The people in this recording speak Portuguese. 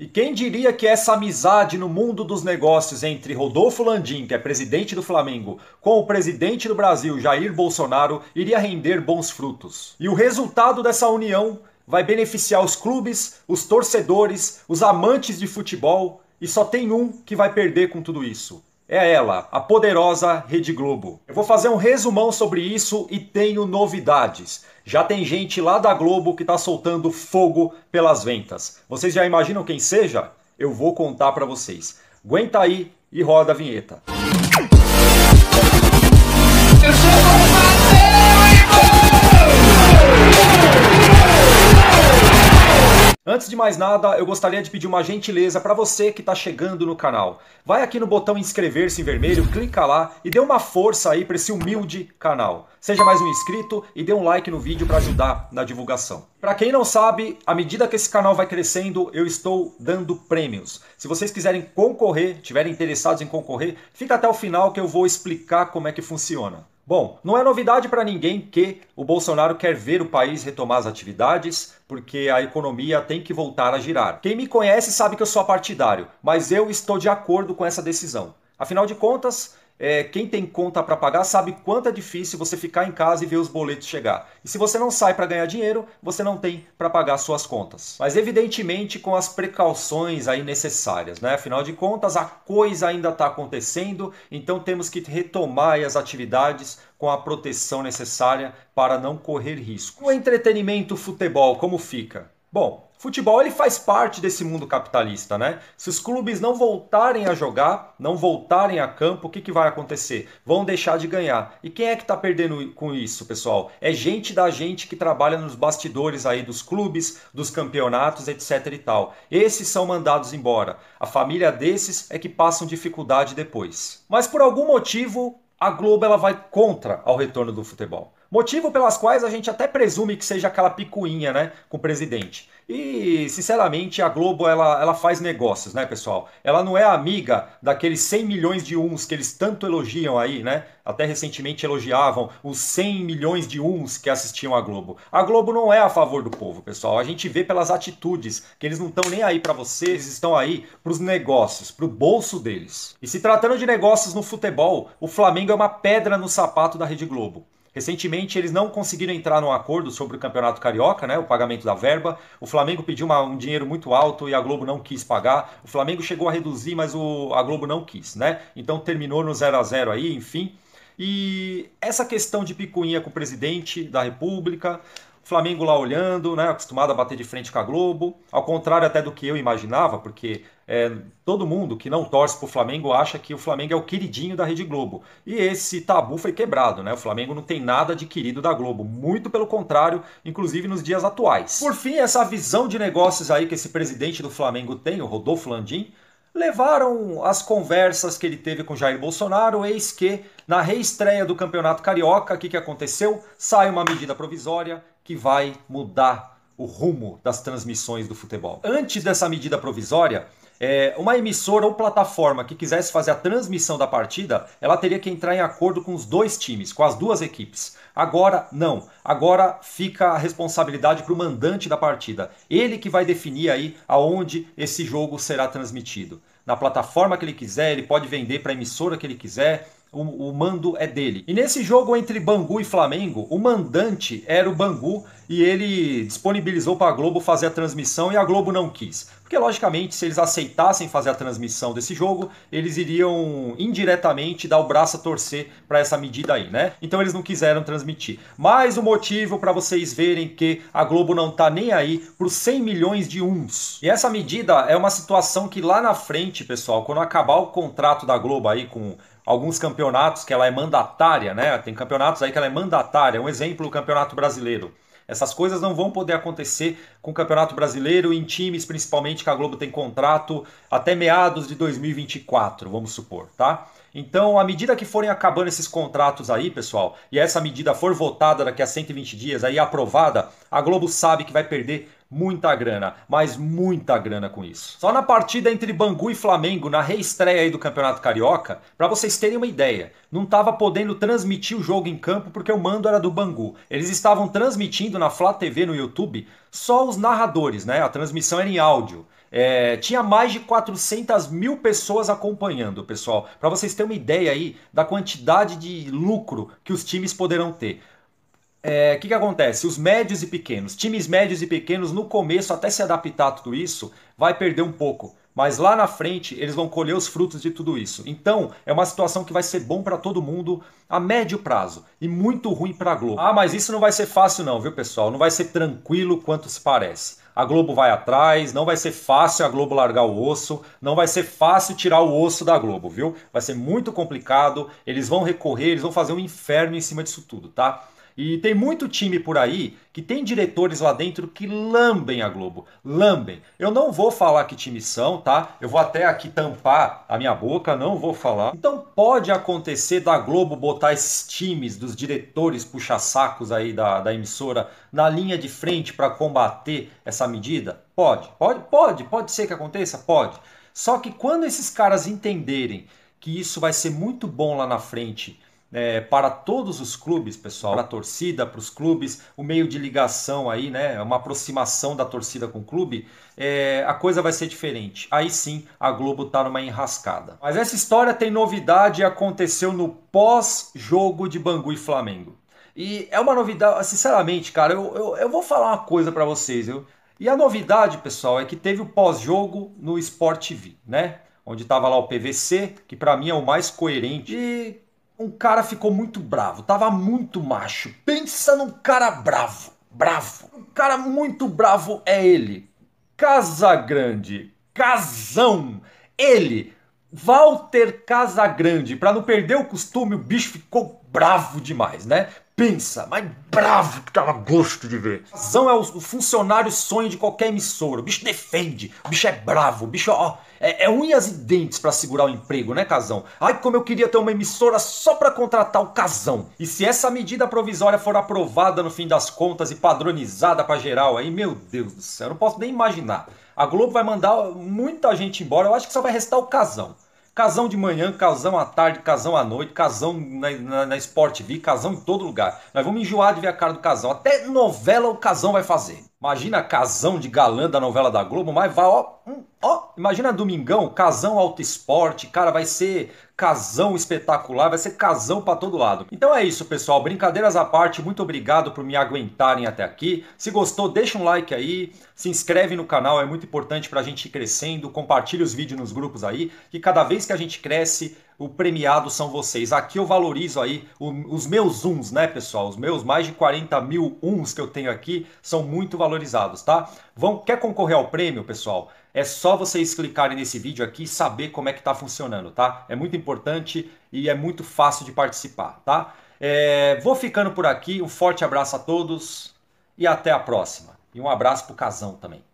E quem diria que essa amizade no mundo dos negócios entre Rodolfo Landim, que é presidente do Flamengo, com o presidente do Brasil, Jair Bolsonaro, iria render bons frutos? E o resultado dessa união vai beneficiar os clubes, os torcedores, os amantes de futebol, e só tem um que vai perder com tudo isso. É ela, a poderosa Rede Globo. Eu vou fazer um resumão sobre isso e tenho novidades. Já tem gente lá da Globo que está soltando fogo pelas ventas. Vocês já imaginam quem seja? Eu vou contar para vocês. Aguenta aí e roda a vinheta. Eu Antes de mais nada, eu gostaria de pedir uma gentileza para você que está chegando no canal. Vai aqui no botão inscrever-se em vermelho, clica lá e dê uma força aí para esse humilde canal. Seja mais um inscrito e dê um like no vídeo para ajudar na divulgação. Para quem não sabe, à medida que esse canal vai crescendo, eu estou dando prêmios. Se vocês quiserem concorrer, tiverem interessados em concorrer, fica até o final que eu vou explicar como é que funciona. Bom, não é novidade para ninguém que o Bolsonaro quer ver o país retomar as atividades, porque a economia tem que voltar a girar. Quem me conhece sabe que eu sou partidário, mas eu estou de acordo com essa decisão. Afinal de contas, é, quem tem conta para pagar sabe quanto é difícil você ficar em casa e ver os boletos chegar. E se você não sai para ganhar dinheiro, você não tem para pagar suas contas. Mas evidentemente com as precauções aí necessárias, né? Afinal de contas, a coisa ainda está acontecendo, então temos que retomar as atividades com a proteção necessária para não correr risco. O entretenimento futebol como fica? Bom, Futebol ele faz parte desse mundo capitalista, né? Se os clubes não voltarem a jogar, não voltarem a campo, o que, que vai acontecer? Vão deixar de ganhar. E quem é que está perdendo com isso, pessoal? É gente da gente que trabalha nos bastidores aí dos clubes, dos campeonatos, etc e tal. Esses são mandados embora. A família desses é que passam dificuldade depois. Mas por algum motivo, a Globo ela vai contra ao retorno do futebol. Motivo pelas quais a gente até presume que seja aquela picuinha, né, com o presidente. E, sinceramente, a Globo ela, ela faz negócios, né, pessoal? Ela não é amiga daqueles 100 milhões de uns que eles tanto elogiam aí, né? Até recentemente elogiavam os 100 milhões de uns que assistiam a Globo. A Globo não é a favor do povo, pessoal. A gente vê pelas atitudes que eles não estão nem aí para vocês, estão aí para os negócios, para o bolso deles. E se tratando de negócios no futebol, o Flamengo é uma pedra no sapato da Rede Globo. Recentemente, eles não conseguiram entrar num acordo sobre o Campeonato Carioca, né, o pagamento da verba. O Flamengo pediu uma, um dinheiro muito alto e a Globo não quis pagar. O Flamengo chegou a reduzir, mas o, a Globo não quis, né? Então terminou no 0 a 0 aí, enfim. E essa questão de picuinha com o presidente da República, Flamengo lá olhando, né, acostumado a bater de frente com a Globo, ao contrário até do que eu imaginava, porque é, todo mundo que não torce para o Flamengo acha que o Flamengo é o queridinho da Rede Globo. E esse tabu foi quebrado, né? O Flamengo não tem nada de querido da Globo, muito pelo contrário, inclusive nos dias atuais. Por fim, essa visão de negócios aí que esse presidente do Flamengo tem, o Rodolfo Landim, levaram as conversas que ele teve com Jair Bolsonaro, eis que na reestreia do Campeonato Carioca, o que, que aconteceu? Sai uma medida provisória que vai mudar o rumo das transmissões do futebol. Antes dessa medida provisória, é, uma emissora ou plataforma que quisesse fazer a transmissão da partida, ela teria que entrar em acordo com os dois times, com as duas equipes. Agora, não. Agora fica a responsabilidade para o mandante da partida. Ele que vai definir aí aonde esse jogo será transmitido. Na plataforma que ele quiser, ele pode vender para a emissora que ele quiser, o, o mando é dele. E nesse jogo entre Bangu e Flamengo, o mandante era o Bangu e ele disponibilizou para a Globo fazer a transmissão e a Globo não quis. Porque, logicamente, se eles aceitassem fazer a transmissão desse jogo, eles iriam indiretamente dar o braço a torcer para essa medida aí, né? Então eles não quiseram transmitir. Mais um motivo para vocês verem que a Globo não tá nem aí por 100 milhões de uns. E essa medida é uma situação que lá na frente, pessoal, quando acabar o contrato da Globo aí com alguns campeonatos que ela é mandatária, né? Tem campeonatos aí que ela é mandatária. Um exemplo, o Campeonato Brasileiro. Essas coisas não vão poder acontecer com o Campeonato Brasileiro em times, principalmente que a Globo tem contrato até meados de 2024, vamos supor, tá? Então, à medida que forem acabando esses contratos aí, pessoal, e essa medida for votada daqui a 120 dias, aí aprovada, a Globo sabe que vai perder muita grana, mas muita grana com isso. Só na partida entre Bangu e Flamengo, na reestreia aí do Campeonato Carioca, para vocês terem uma ideia, não estava podendo transmitir o jogo em campo porque o mando era do Bangu. Eles estavam transmitindo na Flá TV no YouTube só os narradores, né? A transmissão era em áudio. É, tinha mais de 400 mil pessoas acompanhando, pessoal. Para vocês terem uma ideia aí da quantidade de lucro que os times poderão ter é, que, que acontece? Os médios e pequenos, times médios e pequenos, no começo, até se adaptar a tudo isso, vai perder um pouco. Mas lá na frente eles vão colher os frutos de tudo isso. Então é uma situação que vai ser bom para todo mundo a médio prazo e muito ruim para a Globo. Ah, mas isso não vai ser fácil, não, viu pessoal? Não vai ser tranquilo quanto se parece. A Globo vai atrás, não vai ser fácil a Globo largar o osso, não vai ser fácil tirar o osso da Globo, viu? Vai ser muito complicado, eles vão recorrer, eles vão fazer um inferno em cima disso tudo, tá? E tem muito time por aí que tem diretores lá dentro que lambem a Globo, lambem. Eu não vou falar que time são, tá? Eu vou até aqui tampar a minha boca, não vou falar. Então pode acontecer da Globo botar esses times dos diretores puxa-sacos aí da, da emissora na linha de frente para combater essa medida? Pode, pode, pode, pode ser que aconteça? Pode. Só que quando esses caras entenderem que isso vai ser muito bom lá na frente é, para todos os clubes, pessoal, para a torcida, para os clubes, o meio de ligação aí, né, uma aproximação da torcida com o clube, é, a coisa vai ser diferente. Aí sim, a Globo tá numa enrascada. Mas essa história tem novidade e aconteceu no pós-jogo de Bangu e Flamengo. E é uma novidade, sinceramente, cara, eu, eu, eu vou falar uma coisa para vocês, viu? E a novidade, pessoal, é que teve o pós-jogo no Sport TV, né? Onde tava lá o PVC, que para mim é o mais coerente. E um cara ficou muito bravo, tava muito macho. Pensa num cara bravo, bravo. Um cara muito bravo é ele. Casa Grande, casão. Ele, Walter Casagrande, para não perder o costume, o bicho ficou bravo demais, né? pensa, mas bravo que tava tá gosto de ver. Razão é o, o funcionário sonho de qualquer emissora. O bicho defende, o bicho é bravo, o bicho ó, é, é unhas e dentes para segurar o emprego, né, Casão? Ai, como eu queria ter uma emissora só para contratar o Casão. E se essa medida provisória for aprovada no fim das contas e padronizada para geral, aí, meu Deus do céu, eu não posso nem imaginar. A Globo vai mandar muita gente embora, eu acho que só vai restar o Casão. Casão de manhã, casão à tarde, casão à noite, casão na, na, na Sport V, casão em todo lugar. Nós vamos enjoar de ver a cara do casão. Até novela o casão vai fazer. Imagina casão de galã da novela da Globo, mas vai, ó, hum, ó, imagina Domingão, casão alto esporte, cara, vai ser casão espetacular, vai ser casão para todo lado. Então é isso, pessoal, brincadeiras à parte, muito obrigado por me aguentarem até aqui. Se gostou, deixa um like aí, se inscreve no canal, é muito importante pra gente ir crescendo, compartilha os vídeos nos grupos aí, que cada vez que a gente cresce, o premiado são vocês. Aqui eu valorizo aí o, os meus uns, né, pessoal? Os meus mais de 40 mil uns que eu tenho aqui são muito valorizados, tá? Vão, quer concorrer ao prêmio, pessoal? É só vocês clicarem nesse vídeo aqui e saber como é que tá funcionando, tá? É muito importante e é muito fácil de participar, tá? É, vou ficando por aqui. Um forte abraço a todos e até a próxima. E um abraço pro Casão também.